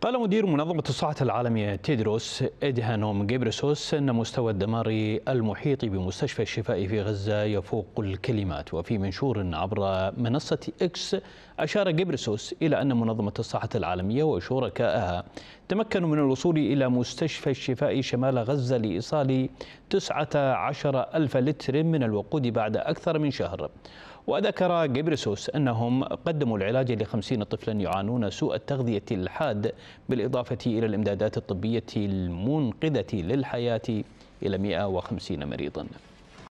قال مدير منظمة الصحة العالمية تيدروس إدهانوم جيبرسوس أن مستوى الدمار المحيط بمستشفى الشفاء في غزة يفوق الكلمات وفي منشور عبر منصة إكس أشار جيبرسوس إلى أن منظمة الصحة العالمية وشركائها تمكنوا من الوصول إلى مستشفى الشفاء شمال غزة لإيصال 19 ألف لتر من الوقود بعد أكثر من شهر وذكر جبرسوس أنهم قدموا العلاج لخمسين طفلا يعانون سوء التغذية الحاد بالإضافة إلى الإمدادات الطبية المنقذة للحياة إلى 150 مريضاً